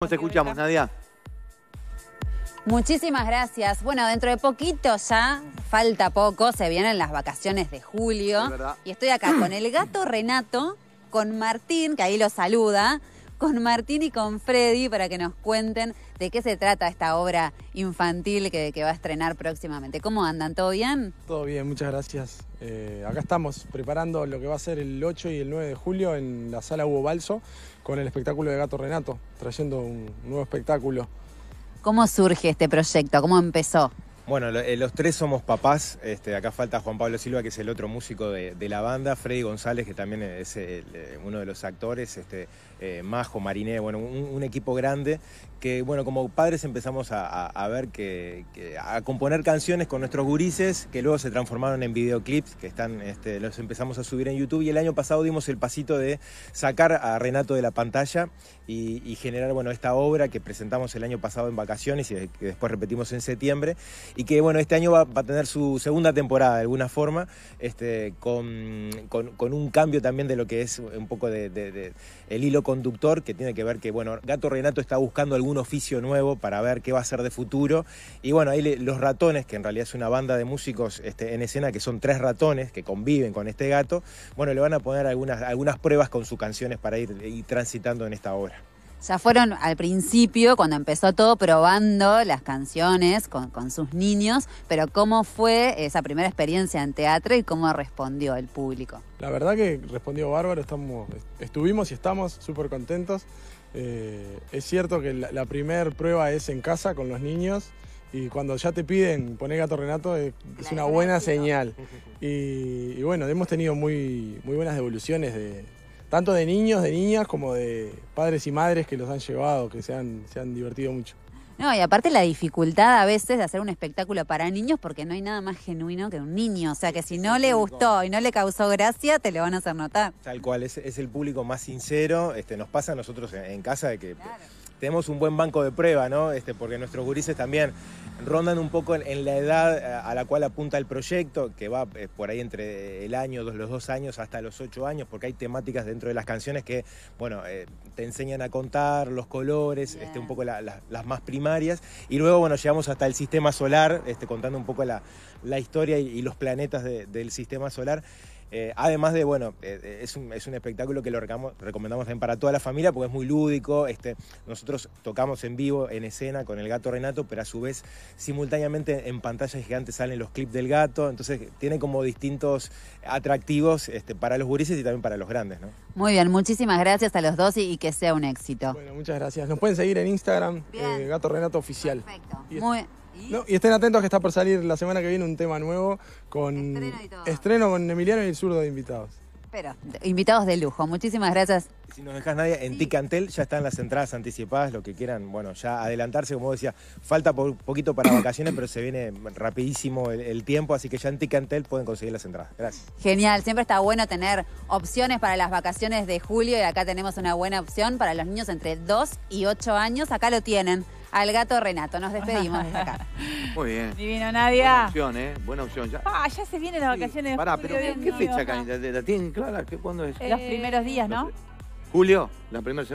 Nos escuchamos, Nadia. Muchísimas gracias. Bueno, dentro de poquito ya, falta poco, se vienen las vacaciones de julio. y estoy acá con el gato Renato, con Martín, que ahí lo saluda con Martín y con Freddy para que nos cuenten de qué se trata esta obra infantil que, va a estrenar próximamente. ¿Cómo andan? ¿Todo bien? Todo bien, muchas gracias. Eh, acá estamos preparando lo que va a ser el 8 y el 9 de julio en la sala Hugo Balso con el espectáculo de Gato Renato, trayendo un nuevo espectáculo. ¿Cómo surge este proyecto? ¿Cómo empezó? Bueno, eh, los tres somos papás. Este, acá falta Juan Pablo Silva, que es el otro músico de, la banda, Freddy González, que también es eh, uno de los actores, este, eh, Majo, Mariné, bueno, un, equipo grande que, bueno, como padres empezamos a, ver que, a componer canciones con nuestros gurises, que luego se transformaron en videoclips, que están, este, los empezamos a subir en YouTube. Y el año pasado dimos el pasito de sacar a Renato de la pantalla y, generar, bueno, esta obra que presentamos el año pasado en vacaciones y que después repetimos en septiembre y que bueno, este año va, a tener su segunda temporada de alguna forma, este, con, un cambio también de lo que es un poco de, el hilo conductor, que tiene que ver que, bueno, Gato Renato está buscando algún oficio nuevo para ver qué va a ser de futuro. Y bueno, ahí los ratones, que en realidad es una banda de músicos este, en escena, que son tres ratones que conviven con este gato, bueno, le van a poner algunas, algunas pruebas con sus canciones para ir transitando en esta obra ya fueron al principio, cuando empezó todo, probando las canciones con, sus niños, pero ¿cómo fue esa primera experiencia en teatro y cómo respondió el público? La verdad que respondió bárbaro, estuvimos y estamos súper contentos. Eh, es cierto que la, primera prueba es en casa con los niños y cuando ya te piden poner gato Renato es, una buena señal. Y, y, bueno, hemos tenido muy, muy buenas devoluciones de, tanto de niños, de niñas, como de padres y madres que los han llevado, que se han, se han divertido mucho. No, y aparte la dificultad a veces de hacer un espectáculo para niños porque no hay nada más genuino que un niño. O sea que si no le gustó y no le causó gracia, te lo van a hacer notar. Tal cual, es, el público más sincero. Este, nos pasa a nosotros en, casa de que claro tenemos un buen banco de prueba, ¿no? Este, porque nuestros gurises también rondan un poco en, la edad eh, a la cual apunta el proyecto, que va eh, por ahí entre el año, los dos años hasta los ocho años, porque hay temáticas dentro de las canciones que, bueno, eh, te enseñan a contar los colores, este, un poco las más primarias, y luego, bueno, llegamos hasta el sistema solar, este, contando un poco la, historia y, los planetas del sistema solar. Eh, además de, bueno, eh, eh, es, un, espectáculo que lo recomendamos también para toda la familia porque es muy lúdico. Este, nosotros tocamos en vivo, en escena, con el gato Renato, pero a su vez, simultáneamente en pantallas gigantes salen los clips del gato. Entonces, tiene como distintos atractivos este, para los gurises y también para los grandes, ¿no? Muy bien, muchísimas gracias a los dos y, que sea un éxito. Bueno, muchas gracias. Nos pueden seguir en Instagram, Gato Renato Oficial. Perfecto. Muy ¿Y? No, estén atentos que está por salir la semana que viene un tema nuevo con estreno, con Emiliano y el zurdo de invitados. Pero invitados de lujo, muchísimas gracias. Si nos dejas nadie, en Ticantel ya están las entradas anticipadas, lo que quieran, bueno, ya adelantarse, como decía, falta poquito para vacaciones, pero se viene rapidísimo el, el, tiempo, así que ya en Ticantel pueden conseguir las entradas. Gracias. Genial, siempre está bueno tener opciones para las vacaciones de julio y acá tenemos una buena opción para los niños entre 2 y 8 años, acá lo tienen al gato Renato. Nos despedimos de acá. Muy bien. Divino, Nadia. Buena opción, ¿eh? Buena opción. Ya. Ah, ya se vienen las sí. vacaciones. Pará, Pará, pero ¿qué, fecha, acá? ¿La, tienen clara? ¿Qué, ¿Cuándo es? Eh, los primeros días, ¿no? Julio, la primera semana.